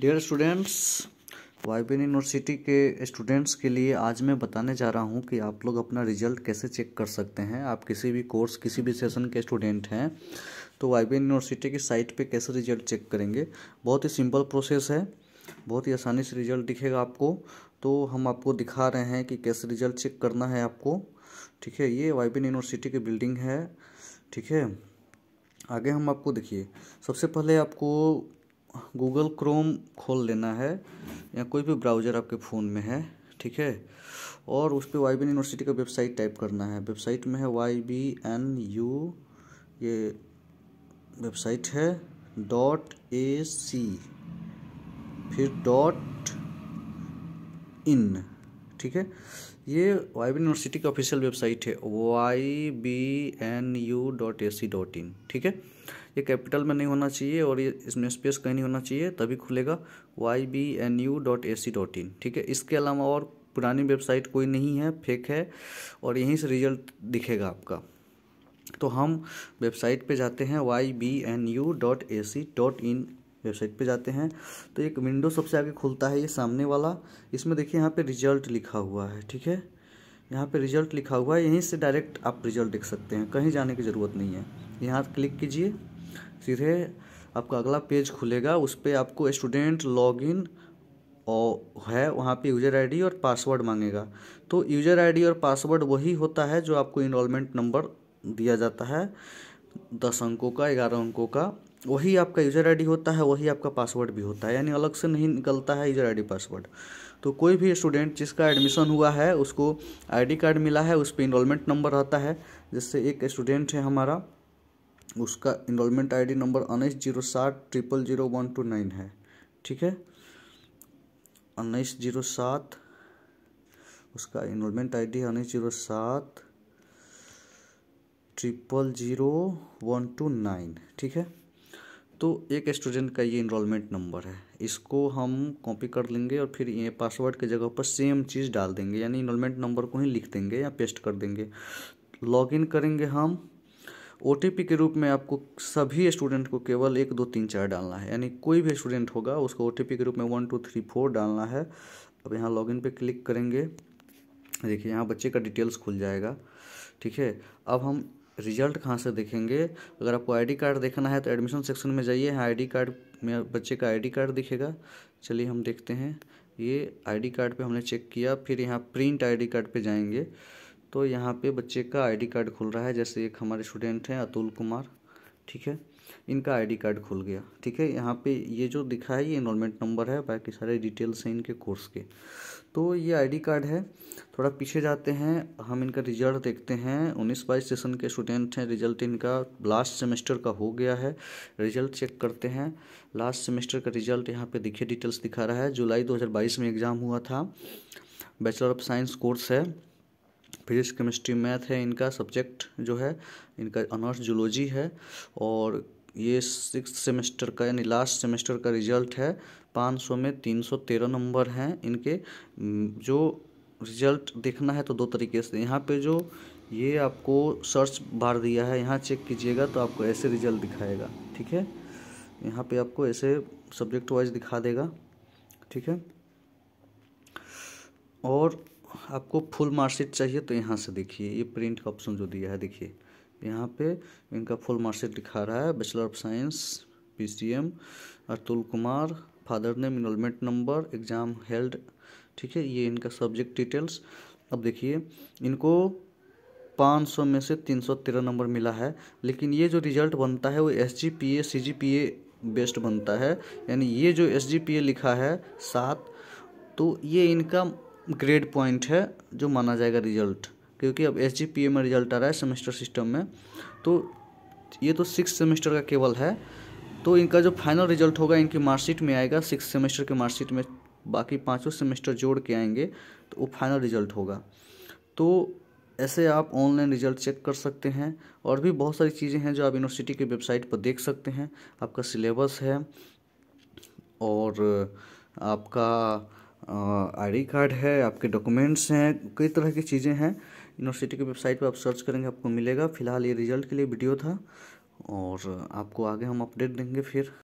dear students वाइबेन university के students के लिए आज मैं बताने जा रहा हूँ कि आप लोग अपना रिजल्ट कैसे चेक कर सकते हैं आप किसी भी कोर्स किसी भी सेशन के स्टूडेंट हैं तो वाइबेन यूनिवर्सिटी की साइट पे कैसे रिजल्ट चेक करेंगे बहुत ही सिंपल प्रोसेस है बहुत ही आसानी से रिजल्ट दिखेगा आपको तो हम आपको दिखा रहे हैं कि कैसे रिजल्ट चेक करना है आपको ठीक है ये वाइबेन यूनिवर्सिटी की बिल्डिंग है ठीक है आगे हम आपको देखिए सबसे पहले आपको गूगल क्रोम खोल लेना है या कोई भी ब्राउज़र आपके फ़ोन में है ठीक है और उस पर वाई बी यूनिवर्सिटी का वेबसाइट टाइप करना है वेबसाइट में है वाई बी एन यू ये वेबसाइट है डॉट ए सी फिर डॉट इन ठीक है ये वाई यूनिवर्सिटी की ऑफिशियल वेबसाइट है Y B N U dot A C dot in ठीक है ये कैपिटल में नहीं होना चाहिए और ये इसमें स्पेस कहीं नहीं होना चाहिए तभी खुलेगा Y B N U dot A C dot in ठीक है इसके अलावा और पुरानी वेबसाइट कोई नहीं है फेक है और यहीं से रिजल्ट दिखेगा आपका तो हम वेबसाइट पे जाते हैं Y B N U dot A C dot in website पे जाते हैं तो एक विंडो सबसे आगे खुलता है ये सामने वाला इसमें देखिए यहाँ पे रिजल्ट लिखा हुआ है ठीक है यहाँ पे रिजल्ट लिखा हुआ है यहीं से डायरेक्ट आप रिजल्ट देख सकते हैं कहीं जाने की ज़रूरत नहीं है यहाँ क्लिक कीजिए सीधे आपका अगला पेज खुलेगा उस पर आपको स्टूडेंट लॉग और है वहाँ पे यूज़र आईडी और पासवर्ड मांगेगा तो यूज़र आईडी और पासवर्ड वही होता है जो आपको इनरोलमेंट नंबर दिया जाता है दस अंकों का ग्यारह अंकों का वही आपका यूज़र आईडी होता है वही आपका पासवर्ड भी होता है यानी अलग से नहीं निकलता है यूज़र आईडी पासवर्ड तो कोई भी स्टूडेंट जिसका एडमिशन हुआ है उसको आईडी कार्ड मिला है उस पर इनरोलमेंट नंबर रहता है जैसे एक स्टूडेंट है हमारा उसका इनरोलमेंट आईडी नंबर उन्नीस जीरो सात triple zero one two nine है ठीक है उन्नीस जीरो सात उसका इनरोलमेंट आई है उन्नीस जीरो सात triple zero one two nine ठीक है तो एक स्टूडेंट का ये इनरोलमेंट नंबर है इसको हम कॉपी कर लेंगे और फिर ये पासवर्ड के जगह पर सेम चीज़ डाल देंगे यानी इनरोलमेंट नंबर को ही लिख देंगे या पेस्ट कर देंगे लॉगिन करेंगे हम ओ के रूप में आपको सभी स्टूडेंट को केवल एक दो तीन चार डालना है यानी कोई भी स्टूडेंट होगा उसको ओ के रूप में वन टू थ्री फोर डालना है अब यहाँ लॉगिन पे क्लिक करेंगे देखिए यहाँ बच्चे का डिटेल्स खुल जाएगा ठीक है अब हम रिजल्ट कहाँ से देखेंगे अगर आपको आईडी कार्ड देखना है तो एडमिशन सेक्शन में जाइए यहाँ आईडी कार्ड में बच्चे का आईडी कार्ड दिखेगा चलिए हम देखते हैं ये आईडी कार्ड पे हमने चेक किया फिर यहाँ प्रिंट आईडी कार्ड पे जाएंगे तो यहाँ पे बच्चे का आईडी कार्ड खुल रहा है जैसे एक हमारे स्टूडेंट हैं अतुल कुमार ठीक है इनका आईडी कार्ड खुल गया ठीक है यहाँ पे ये जो दिखा है ये इनमेंट नंबर है बाकी सारे डिटेल्स हैं इनके कोर्स के तो ये आईडी कार्ड है थोड़ा पीछे जाते हैं हम इनका रिजल्ट देखते हैं उन्नीस बाईस सेशन के स्टूडेंट हैं रिजल्ट इनका लास्ट सेमेस्टर का हो गया है रिजल्ट चेक करते हैं लास्ट सेमेस्टर का रिजल्ट यहाँ पे दिखे डिटेल्स दिखा रहा है जुलाई दो में एग्ज़ाम हुआ था बैचलर ऑफ साइंस कोर्स है फिजिक्स केमिस्ट्री मैथ है इनका सब्जेक्ट जो है इनका ऑनर्स जूलॉजी है और ये सिक्स सेमेस्टर का यानी लास्ट सेमेस्टर का रिजल्ट है पाँच सौ में तीन सौ तेरह नंबर हैं इनके जो रिजल्ट देखना है तो दो तरीके से यहाँ पे जो ये आपको सर्च बार दिया है यहाँ चेक कीजिएगा तो आपको ऐसे रिजल्ट दिखाएगा ठीक है यहाँ पे आपको ऐसे सब्जेक्ट वाइज दिखा देगा ठीक है और आपको फुल मार्कशीट चाहिए तो यहाँ से देखिए ये प्रिंट का ऑप्शन जो दिया है देखिए यहाँ पे इनका फुल मार्कशीट दिखा रहा है bachelor of science PCM Atul Kumar father name इनमेंट नंबर एग्ज़ाम हेल्ड ठीक है ये इनका सब्जेक्ट डिटेल्स अब देखिए इनको 500 में से 313 नंबर मिला है लेकिन ये जो रिजल्ट बनता है वो S G P A C G P A best बनता है यानी ये जो एस जी पी ए लिखा है सात तो ये इनका ग्रेड पॉइंट है जो माना जाएगा रिजल्ट क्योंकि अब एस में रिजल्ट आ रहा है सेमेस्टर सिस्टम में तो ये तो सिक्स सेमेस्टर का केवल है तो इनका जो फाइनल रिजल्ट होगा इनकी मार्कशीट में आएगा सिक्स सेमेस्टर के मार्कशीट में बाकी पाँचों सेमेस्टर जोड़ के आएंगे तो वो फाइनल रिजल्ट होगा तो ऐसे आप ऑनलाइन रिजल्ट चेक कर सकते हैं और भी बहुत सारी चीज़ें हैं जो आप यूनिवर्सिटी की वेबसाइट पर देख सकते हैं आपका सिलेबस है और आपका आई कार्ड है आपके डॉक्यूमेंट्स हैं कई तरह की चीज़ें हैं यूनिवर्सिटी की वेबसाइट पर आप सर्च करेंगे आपको मिलेगा फिलहाल ये रिजल्ट के लिए वीडियो था और आपको आगे हम अपडेट देंगे फिर